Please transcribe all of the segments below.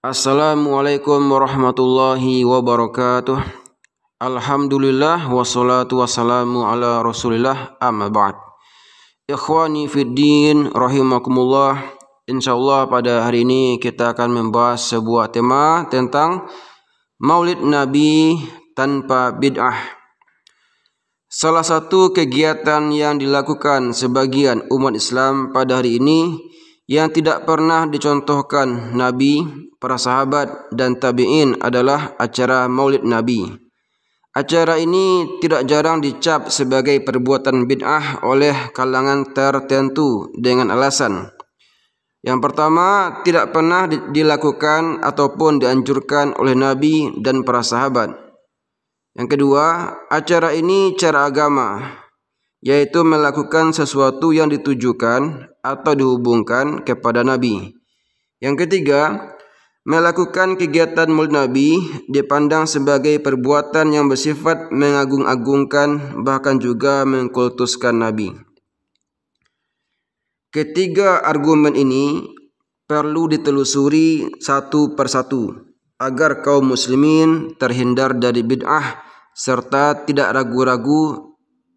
Assalamualaikum warahmatullahi wabarakatuh Alhamdulillah wassalatu wassalamu ala rasulillah amma ba'd Ikhwani fiddin rahimakumullah Insyaallah pada hari ini kita akan membahas sebuah tema tentang Maulid Nabi tanpa bid'ah Salah satu kegiatan yang dilakukan sebagian umat Islam pada hari ini yang tidak pernah dicontohkan Nabi, para sahabat, dan tabi'in adalah acara maulid Nabi. Acara ini tidak jarang dicap sebagai perbuatan bid'ah oleh kalangan tertentu dengan alasan. Yang pertama, tidak pernah dilakukan ataupun dianjurkan oleh Nabi dan para sahabat. Yang kedua, acara ini cara agama yaitu melakukan sesuatu yang ditujukan atau dihubungkan kepada Nabi. Yang ketiga, melakukan kegiatan mulut Nabi dipandang sebagai perbuatan yang bersifat mengagung-agungkan bahkan juga mengkultuskan Nabi. Ketiga argumen ini perlu ditelusuri satu persatu agar kaum muslimin terhindar dari bid'ah serta tidak ragu-ragu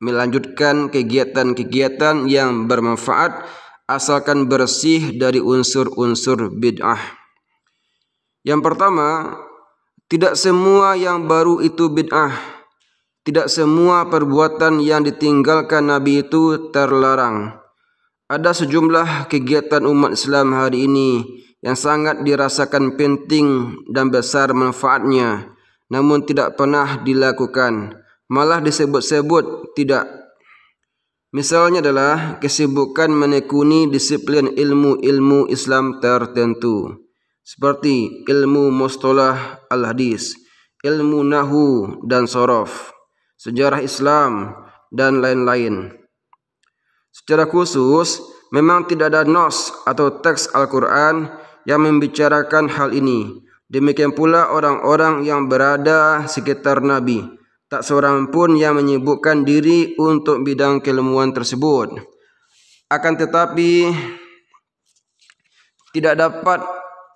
melanjutkan kegiatan-kegiatan yang bermanfaat asalkan bersih dari unsur-unsur bid'ah. Yang pertama, tidak semua yang baru itu bid'ah. Tidak semua perbuatan yang ditinggalkan Nabi itu terlarang. Ada sejumlah kegiatan umat Islam hari ini yang sangat dirasakan penting dan besar manfaatnya, namun tidak pernah dilakukan. malah disebut-sebut tidak. Misalnya adalah kesibukan menekuni disiplin ilmu-ilmu Islam tertentu. Seperti ilmu mustalah al-hadis, ilmu nahu dan sorof, sejarah Islam dan lain-lain. Secara khusus, memang tidak ada nos atau teks Al-Quran yang membicarakan hal ini. Demikian pula orang-orang yang berada sekitar Nabi tak seorang pun yang menyibukkan diri untuk bidang keilmuan tersebut. Akan tetapi tidak dapat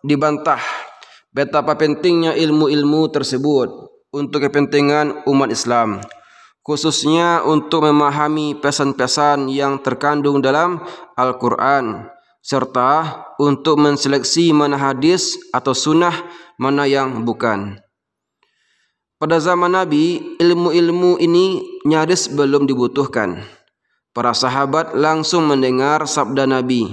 dibantah betapa pentingnya ilmu-ilmu tersebut untuk kepentingan umat Islam. Khususnya untuk memahami pesan-pesan yang terkandung dalam Al-Quran serta untuk menseleksi mana hadis atau sunnah mana yang bukan. Pada zaman Nabi, ilmu-ilmu ini nyaris belum dibutuhkan. Para sahabat langsung mendengar sabda Nabi,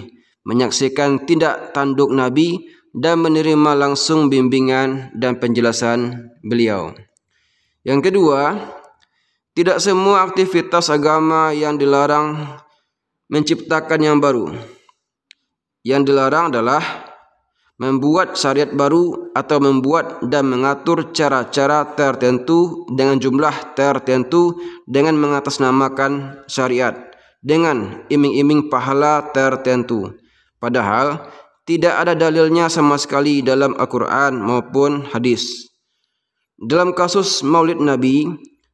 menyaksikan tindak tanduk Nabi, dan menerima langsung bimbingan dan penjelasan beliau. Yang kedua, tidak semua aktivitas agama yang dilarang menciptakan yang baru. Yang dilarang adalah membuat syariat baru atau membuat dan mengatur cara-cara tertentu dengan jumlah tertentu dengan mengatasnamakan syariat dengan iming-iming pahala tertentu. Padahal tidak ada dalilnya sama sekali dalam Al-Quran maupun hadis. Dalam kasus maulid Nabi,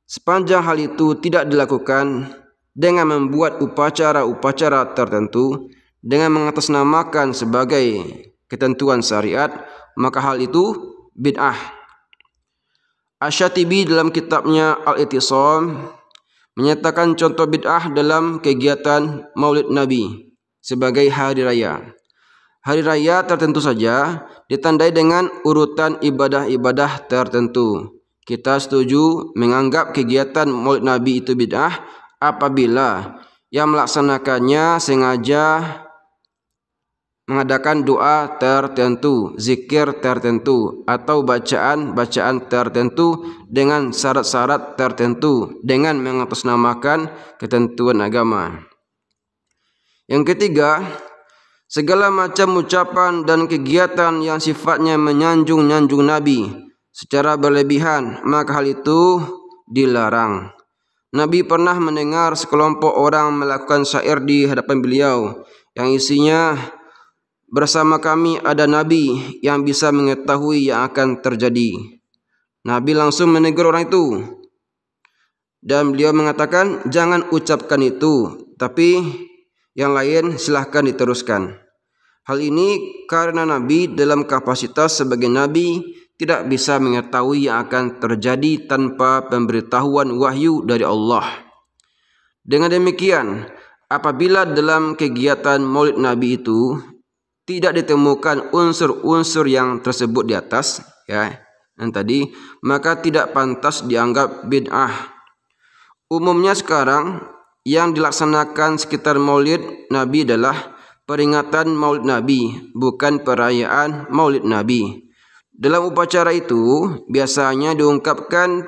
sepanjang hal itu tidak dilakukan dengan membuat upacara-upacara tertentu dengan mengatasnamakan sebagai ketentuan syariat, maka hal itu bid'ah. Asyatibi dalam kitabnya Al-Itisam menyatakan contoh bid'ah dalam kegiatan Maulid Nabi sebagai hari raya. Hari raya tertentu saja ditandai dengan urutan ibadah-ibadah tertentu. Kita setuju menganggap kegiatan Maulid Nabi itu bid'ah apabila yang melaksanakannya sengaja mengadakan doa tertentu, zikir tertentu, atau bacaan-bacaan tertentu dengan syarat-syarat tertentu dengan mengatasnamakan ketentuan agama. Yang ketiga, segala macam ucapan dan kegiatan yang sifatnya menyanjung-nyanjung Nabi secara berlebihan, maka hal itu dilarang. Nabi pernah mendengar sekelompok orang melakukan syair di hadapan beliau yang isinya Bersama kami ada nabi yang bisa mengetahui yang akan terjadi. Nabi langsung menegur orang itu. Dan beliau mengatakan, "Jangan ucapkan itu, tapi yang lain silahkan diteruskan." Hal ini karena Nabi dalam kapasitas sebagai nabi tidak bisa mengetahui yang akan terjadi tanpa pemberitahuan wahyu dari Allah. Dengan demikian, apabila dalam kegiatan Maulid Nabi itu tidak ditemukan unsur-unsur yang tersebut di atas ya yang tadi maka tidak pantas dianggap bid'ah. Umumnya sekarang yang dilaksanakan sekitar Maulid Nabi adalah peringatan Maulid Nabi, bukan perayaan Maulid Nabi. Dalam upacara itu biasanya diungkapkan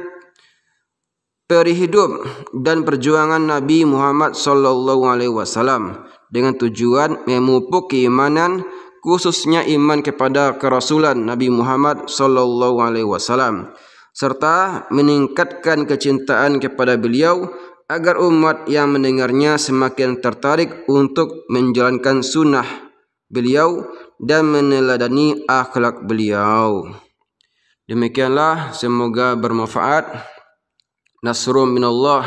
perih hidup dan perjuangan Nabi Muhammad sallallahu alaihi wasallam dengan tujuan memupuk keimanan khususnya iman kepada kerasulan Nabi Muhammad sallallahu alaihi wasallam serta meningkatkan kecintaan kepada beliau agar umat yang mendengarnya semakin tertarik untuk menjalankan sunnah beliau dan meneladani akhlak beliau. Demikianlah semoga bermanfaat. Nasrum minallah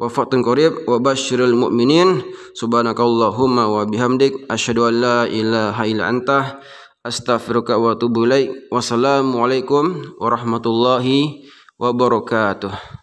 wafatun qarib wa basyiril mu'minin subhanakallahumma wa bihamdik asyhadu an la ilaha illa anta astaghfiruka wa atubu ilaik wassalamu warahmatullahi wabarakatuh